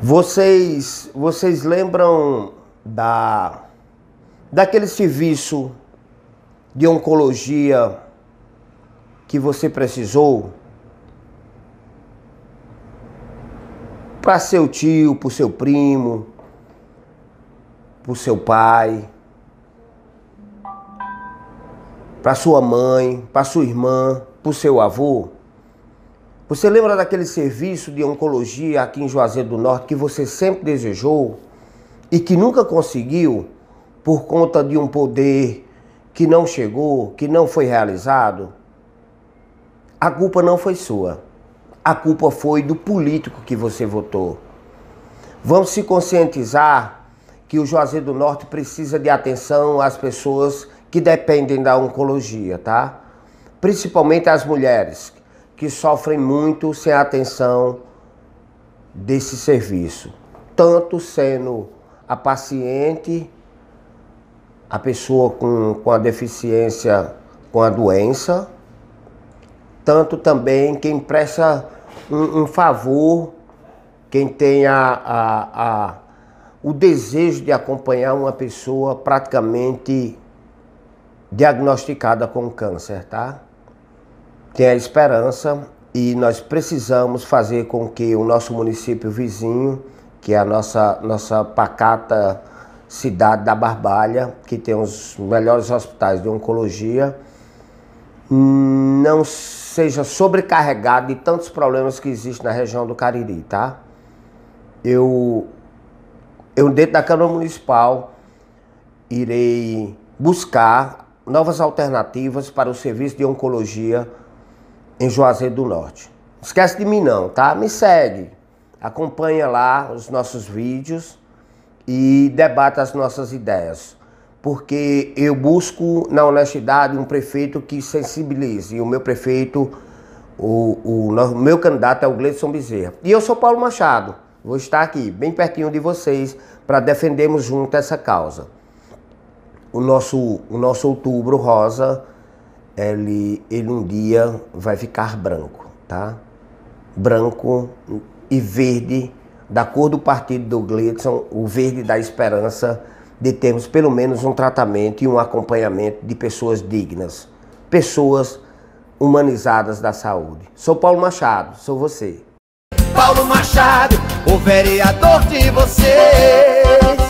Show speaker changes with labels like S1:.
S1: Vocês, vocês lembram da daquele serviço de oncologia que você precisou para seu tio, para seu primo, para seu pai, para sua mãe, para sua irmã, para seu avô? Você lembra daquele serviço de oncologia aqui em Juazeiro do Norte que você sempre desejou e que nunca conseguiu por conta de um poder que não chegou, que não foi realizado? A culpa não foi sua. A culpa foi do político que você votou. Vamos se conscientizar que o Juazeiro do Norte precisa de atenção às pessoas que dependem da oncologia, tá? Principalmente as mulheres que sofrem muito sem a atenção desse serviço, tanto sendo a paciente, a pessoa com, com a deficiência, com a doença, tanto também quem presta um, um favor, quem tem a, a, a, o desejo de acompanhar uma pessoa praticamente diagnosticada com câncer, tá? tem a esperança e nós precisamos fazer com que o nosso município vizinho, que é a nossa, nossa pacata cidade da Barbalha, que tem os melhores hospitais de oncologia, não seja sobrecarregado de tantos problemas que existem na região do Cariri, tá? Eu, eu dentro da Câmara Municipal, irei buscar novas alternativas para o serviço de oncologia em Juazeiro do Norte. Esquece de mim não, tá? Me segue, acompanha lá os nossos vídeos e debata as nossas ideias. Porque eu busco na honestidade um prefeito que sensibilize. E o meu prefeito, o, o, o meu candidato é o Gleison Bezerra. E eu sou Paulo Machado. Vou estar aqui, bem pertinho de vocês, para defendermos junto essa causa. O nosso, o nosso outubro rosa ele, ele um dia vai ficar branco, tá? Branco e verde, da cor do partido do Gleidson, o verde da esperança de termos pelo menos um tratamento e um acompanhamento de pessoas dignas, pessoas humanizadas da saúde. Sou Paulo Machado, sou você. Paulo Machado, o vereador de vocês.